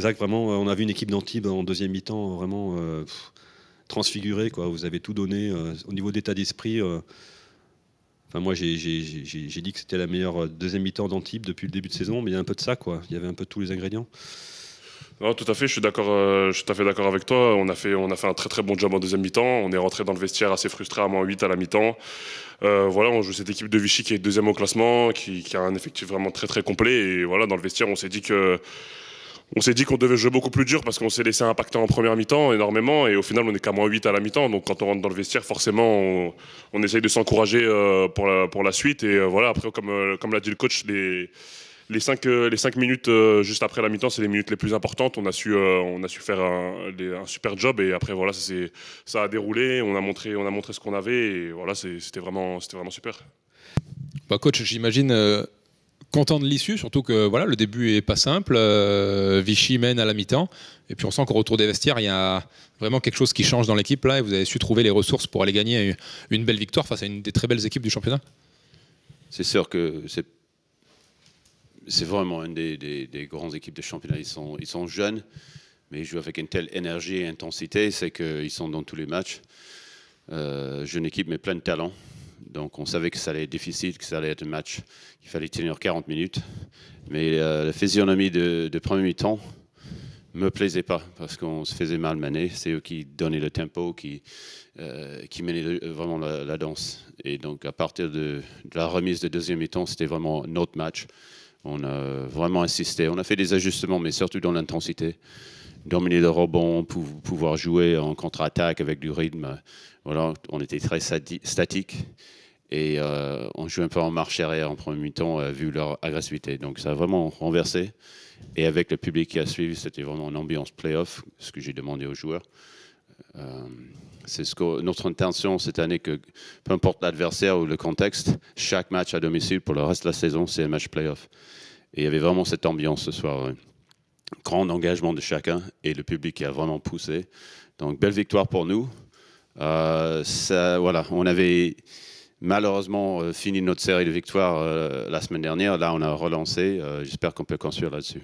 Zach, vraiment, euh, on a vu une équipe d'Antibes en deuxième mi-temps vraiment euh, transfigurée. Quoi. Vous avez tout donné. Euh, au niveau d'état d'esprit, moi, j'ai dit que c'était la meilleure deuxième mi-temps d'Antibes depuis le début de saison, mais il y a un peu de ça. Quoi. Il y avait un peu tous les ingrédients. Non, tout à fait, je suis d'accord, tout à fait d'accord avec toi. On a fait, un très très bon job en deuxième mi-temps. On est rentré dans le vestiaire assez frustré à moins 8 à la mi-temps. voilà, on joue cette équipe de Vichy qui est deuxième au classement, qui, qui, a un effectif vraiment très très complet. Et voilà, dans le vestiaire, on s'est dit que on s'est dit qu'on devait jouer beaucoup plus dur parce qu'on s'est laissé impacter en première mi-temps énormément et au final on est qu'à moins 8 à la mi-temps donc quand on rentre dans le vestiaire forcément on, essaye de s'encourager euh, pour, la, pour la suite et euh, voilà après comme, euh, comme l'a dit le coach les, les 5 les cinq minutes juste après la mi-temps c'est les minutes les plus importantes on a su, on a su faire un, super job et après voilà ça, ça a déroulé on a montré, on a montré ce qu'on avait et voilà c'était vraiment, vraiment super bah coach j'imagine content de l'issue, surtout que voilà, le début est pas simple. Euh, Vichy mène à la mi-temps. Et puis on sent qu'au retour des vestiaires, il y a vraiment quelque chose qui change dans l'équipe là. Et vous avez su trouver les ressources pour aller gagner une belle victoire face à une des très belles équipes du championnat. C'est sûr que c'est vraiment une des, grandes équipes de championnat. Ils sont, jeunes, mais ils jouent avec une telle énergie et intensité, c'est qu'ils sont dans tous les matchs. Euh, jeune équipe, mais plein de talents. Donc on savait que ça allait être difficile, que ça allait être un match qu'il fallait tenir 40 minutes. Mais euh, la physionomie de, premier mi-temps me plaisait pas parce qu'on se faisait mal mener. C'est eux qui donnaient le tempo, qui, euh, menaient vraiment la, danse. Et donc à partir de, la remise de deuxième mi-temps, c'était vraiment notre match. On a vraiment insisté. On a fait des ajustements, mais surtout dans l'intensité dominer le rebond, pouvoir jouer en contre-attaque avec du rythme. Voilà, on était très statique. Et euh, on joue un peu en marche arrière en premier mi-temps, euh, vu leur agressivité. Donc ça a vraiment renversé. Et avec le public qui a suivi, c'était vraiment une ambiance play-off, ce que j'ai demandé aux joueurs. Euh, c'est ce que notre intention cette année, que peu importe l'adversaire ou le contexte, chaque match à domicile pour le reste de la saison, c'est un match play-off. Et il y avait vraiment cette ambiance ce soir. Grand engagement de chacun et le public qui a vraiment poussé. Donc belle victoire pour nous. ça, voilà, on avait malheureusement euh, fini notre série de victoires euh, la semaine dernière. Là, on a relancé. Euh, j'espère qu'on peut construire là-dessus.